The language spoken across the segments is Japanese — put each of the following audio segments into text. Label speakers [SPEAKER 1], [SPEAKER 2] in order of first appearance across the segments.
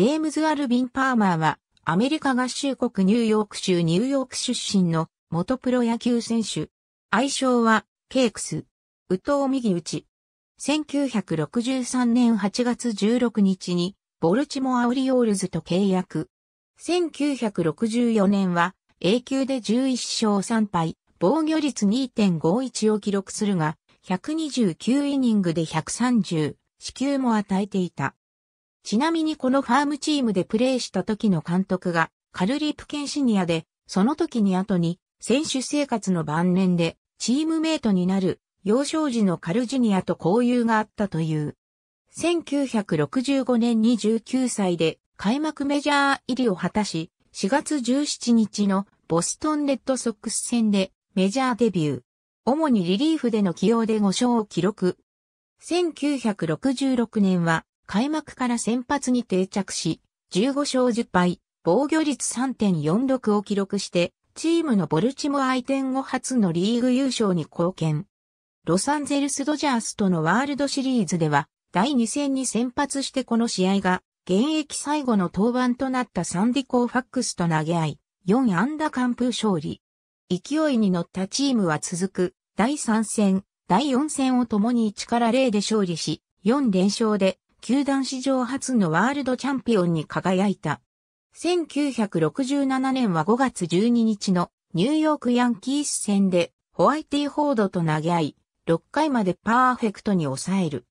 [SPEAKER 1] ジェームズ・アルビン・パーマーは、アメリカ合衆国ニューヨーク州ニューヨーク出身の元プロ野球選手。愛称は、ケークス。宇藤右打ち。1963年8月16日に、ボルチモア・オリオールズと契約。1964年は、A 級で11勝3敗、防御率2.51を記録するが、129イニングで130、死球も与えていた。ちなみにこのファームチームでプレーした時の監督がカルリープケンシニアで、その時に後に選手生活の晩年でチームメイトになる幼少時のカルジュニアと交友があったという。1965年に19歳で開幕メジャー入りを果たし、4月17日のボストンレッドソックス戦でメジャーデビュー。主にリリーフでの起用で5勝を記録。1966年は開幕から先発に定着し、15勝10敗、防御率3.46を記録して、チームのボルチモア移転後初のリーグ優勝に貢献。ロサンゼルスドジャースとのワールドシリーズでは、第2戦に先発してこの試合が、現役最後の登板となったサンディ・コーファックスと投げ合い、4安打完封勝利。勢いに乗ったチームは続く、第3戦、第4戦を共に1から0で勝利し、4連勝で球団史上初のワールドチャンピオンに輝いた。1967年は5月12日のニューヨークヤンキース戦でホワイティフォードと投げ合い、6回までパーフェクトに抑える。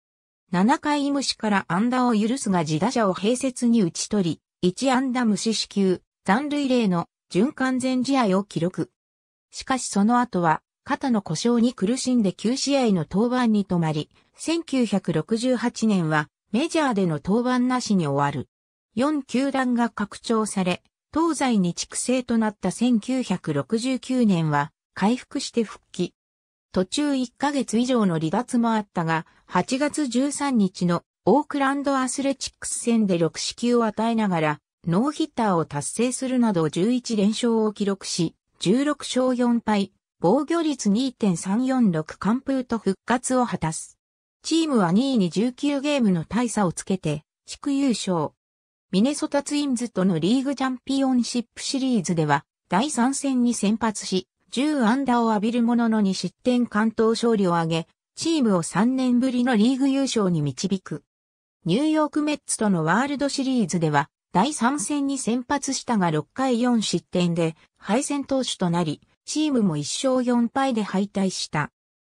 [SPEAKER 1] 7回無視からアダーを許すが自打者を併設に打ち取り、1ンダ無視支給、残塁例の準完全試合を記録。しかしその後は、肩の故障に苦しんで9試合の登板に止まり、1968年はメジャーでの登板なしに終わる。4球団が拡張され、東西に畜生となった1969年は回復して復帰。途中1ヶ月以上の離脱もあったが、8月13日のオークランドアスレチックス戦で6死球を与えながら、ノーヒッターを達成するなど11連勝を記録し、16勝4敗、防御率2.346完封と復活を果たす。チームは2位に19ゲームの大差をつけて、地区優勝。ミネソタツインズとのリーグチャンピオンシップシリーズでは、第3戦に先発し、10アンダーを浴びるものの2失点関東勝利を挙げ、チームを3年ぶりのリーグ優勝に導く。ニューヨークメッツとのワールドシリーズでは、第3戦に先発したが6回4失点で、敗戦投手となり、チームも1勝4敗で敗退した。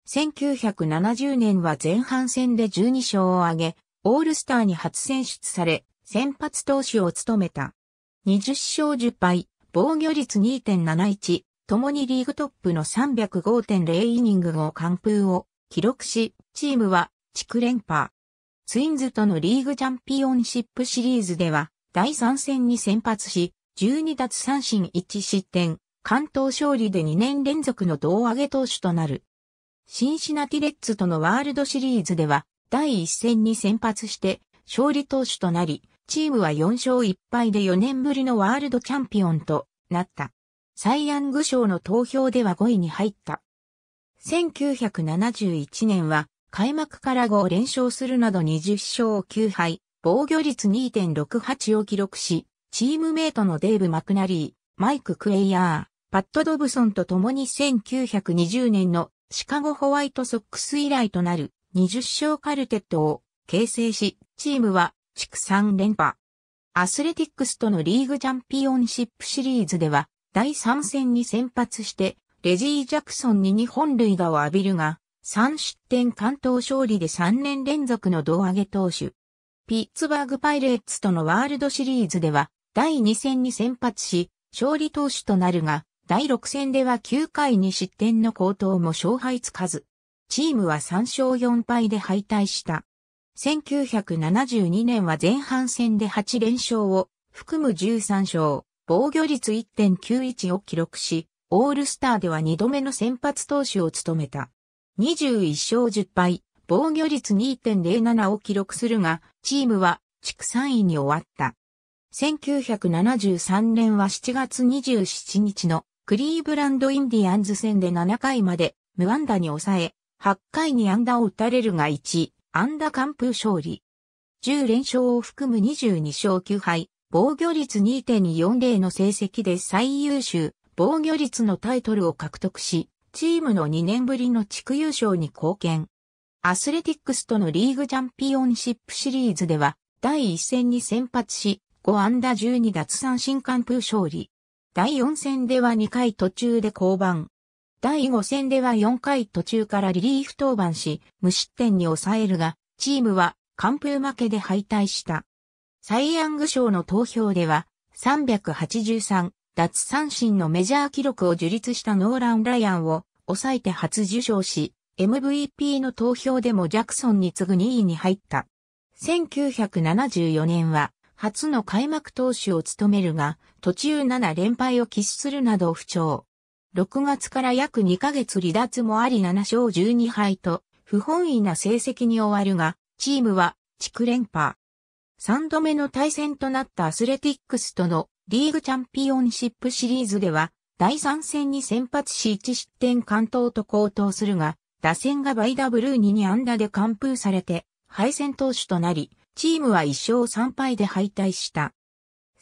[SPEAKER 1] 1970年は前半戦で12勝を挙げ、オールスターに初選出され、先発投手を務めた。20勝10敗、防御率2.71、共にリーグトップの305.0イニングを完封を記録し、チームは地区連覇。ツインズとのリーグチャンピオンシップシリーズでは、第3戦に先発し、12奪三振1失点、関東勝利で2年連続の胴上げ投手となる。シンシナティレッツとのワールドシリーズでは、第一戦に先発して、勝利投手となり、チームは4勝1敗で4年ぶりのワールドチャンピオンとなった。サイ・ヤング賞の投票では5位に入った。1971年は、開幕から5連勝するなど20勝9敗、防御率2.68を記録し、チームメイトのデーブ・マクナリー、マイク・クエイヤー、パット・ドブソンと共に1920年のシカゴホワイトソックス以来となる20勝カルテットを形成し、チームは地区3連覇。アスレティックスとのリーグチャンピオンシップシリーズでは、第3戦に先発して、レジー・ジャクソンに2本塁打を浴びるが、3失点関東勝利で3年連続の胴上げ投手。ピッツバーグパイレーツとのワールドシリーズでは、第2戦に先発し、勝利投手となるが、第6戦では9回に失点の高騰も勝敗つかず、チームは3勝4敗で敗退した。1972年は前半戦で8連勝を含む13勝、防御率1.91を記録し、オールスターでは2度目の先発投手を務めた。21勝10敗、防御率2.07を記録するが、チームは地区3位に終わった。1973年は7月27日のクリーブランドインディアンズ戦で7回まで無安打に抑え、8回に安打を打たれるが1、安打完封勝利。10連勝を含む22勝9敗、防御率2.40の成績で最優秀、防御率のタイトルを獲得し、チームの2年ぶりの地区優勝に貢献。アスレティックスとのリーグチャンピオンシップシリーズでは、第1戦に先発し、5安打12奪三振完封勝利。第4戦では2回途中で降板。第5戦では4回途中からリリーフ登板し、無失点に抑えるが、チームは完封負けで敗退した。サイ・ヤング賞の投票では、383奪三振のメジャー記録を樹立したノーラン・ライアンを抑えて初受賞し、MVP の投票でもジャクソンに次ぐ2位に入った。1974年は初の開幕投手を務めるが、途中7連敗を喫するなど不調。6月から約2ヶ月離脱もあり7勝12敗と、不本意な成績に終わるが、チームは地区連覇。3度目の対戦となったアスレティックスとのリーグチャンピオンシップシリーズでは、第3戦に先発し1失点完投と高投するが、打線がバイダブルーニに安打で完封されて、敗戦投手となり、チームは1勝3敗で敗退した。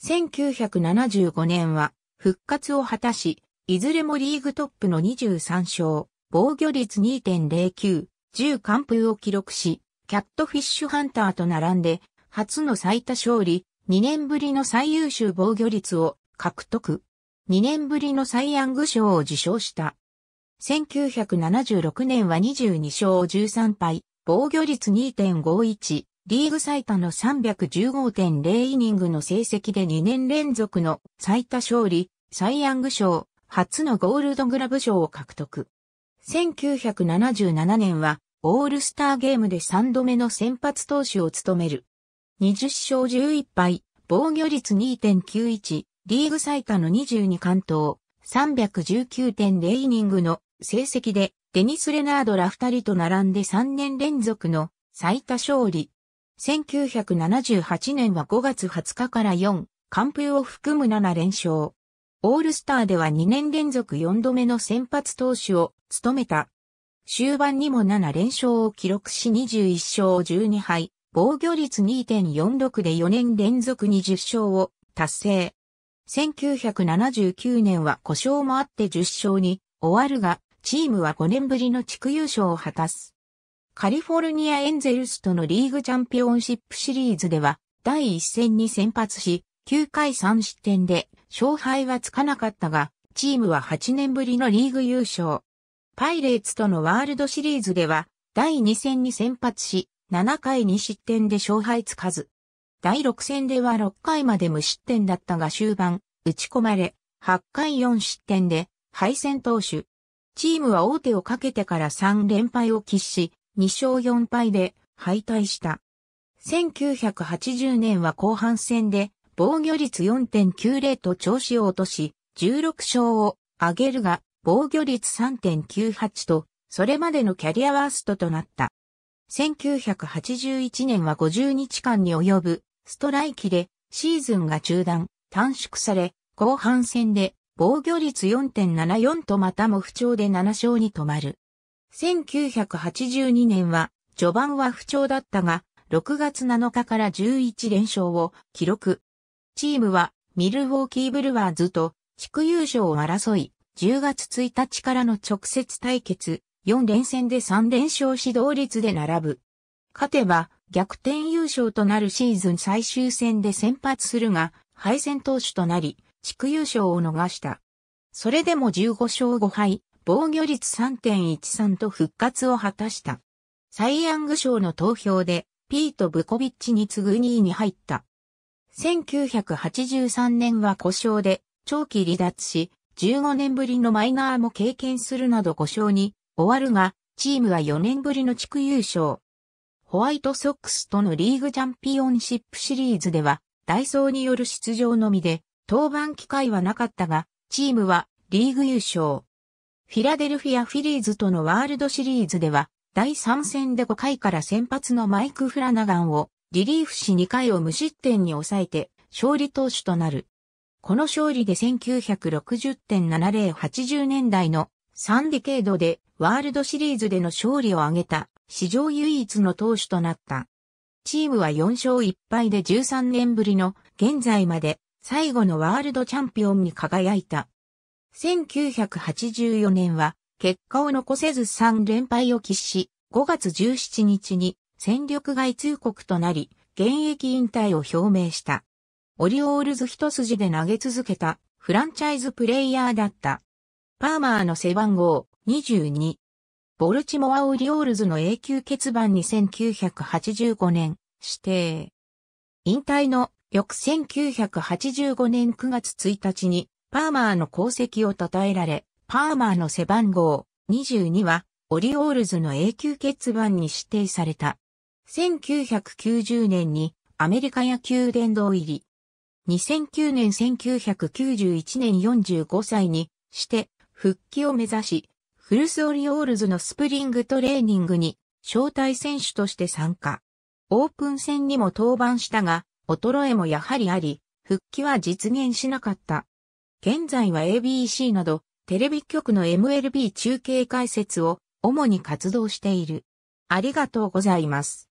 [SPEAKER 1] 1975年は復活を果たし、いずれもリーグトップの23勝、防御率2.09、10完封を記録し、キャットフィッシュハンターと並んで、初の最多勝利、2年ぶりの最優秀防御率を獲得。2年ぶりのサイ・ヤング賞を受賞した。1976年は22勝13敗、防御率2.51、リーグ最多の315.0イニングの成績で2年連続の最多勝利、サイ・ヤング賞、初のゴールドグラブ賞を獲得。1977年は、オールスターゲームで3度目の先発投手を務める。20勝11敗、防御率2.91、リーグ最多の22関東、319.0イニングの成績で、デニス・レナードら2人と並んで3年連続の最多勝利、1978年は5月20日から4、完封を含む7連勝。オールスターでは2年連続4度目の先発投手を務めた。終盤にも7連勝を記録し21勝12敗、防御率2.46で4年連続20勝を達成。1979年は故障もあって10勝に終わるが、チームは5年ぶりの地区優勝を果たす。カリフォルニアエンゼルスとのリーグチャンピオンシップシリーズでは第1戦に先発し、9回3失点で勝敗はつかなかったが、チームは8年ぶりのリーグ優勝。パイレーツとのワールドシリーズでは第2戦に先発し、7回2失点で勝敗つかず。第6戦では6回まで無失点だったが終盤、打ち込まれ、8回4失点で敗戦投手。チームは大手をかけてから3連敗を喫し、2勝4敗で敗退した。1980年は後半戦で防御率4.90と調子を落とし、16勝を挙げるが、防御率3.98と、それまでのキャリアワーストとなった。1981年は50日間に及ぶストライキでシーズンが中断、短縮され、後半戦で防御率4.74とまたも不調で7勝に止まる。1982年は、序盤は不調だったが、6月7日から11連勝を記録。チームは、ミルウォーキーブルワーズと地区優勝を争い、10月1日からの直接対決、4連戦で3連勝指導率で並ぶ。勝てば逆転優勝となるシーズン最終戦で先発するが、敗戦投手となり、地区優勝を逃した。それでも15勝5敗、防御率3.13と復活を果たした。サイ・ヤング賞の投票で、ピート・ブコビッチに次ぐ2位に入った。1983年は故障で、長期離脱し、15年ぶりのマイナーも経験するなど故障に終わるが、チームは4年ぶりの地区優勝。ホワイトソックスとのリーグチャンピオンシップシリーズでは、ダイソーによる出場のみで、登板機会はなかったが、チームはリーグ優勝。フィラデルフィア・フィリーズとのワールドシリーズでは、第3戦で5回から先発のマイク・フラナガンをリリーフし2回を無失点に抑えて勝利投手となる。この勝利で1960.7080年代の3ディケードでワールドシリーズでの勝利を挙げた史上唯一の投手となった。チームは4勝1敗で13年ぶりの現在まで最後のワールドチャンピオンに輝いた。1984年は結果を残せず3連敗を喫し、5月17日に戦力外通告となり、現役引退を表明した。オリオールズ一筋で投げ続けたフランチャイズプレイヤーだった。パーマーの背番号22。ボルチモアオリオールズの永久欠番に1985年指定。引退の翌1985年9月1日にパーマーの功績を称えられ、パーマーの背番号22はオリオールズの永久欠番に指定された。1990年にアメリカ野球殿堂入り。2009年1991年45歳にして復帰を目指し、フルスオリオールズのスプリングトレーニングに招待選手として参加。オープン戦にも登板したが、衰えもやはりあり、復帰は実現しなかった。現在は ABC など、テレビ局の MLB 中継解説を主に活動している。ありがとうございます。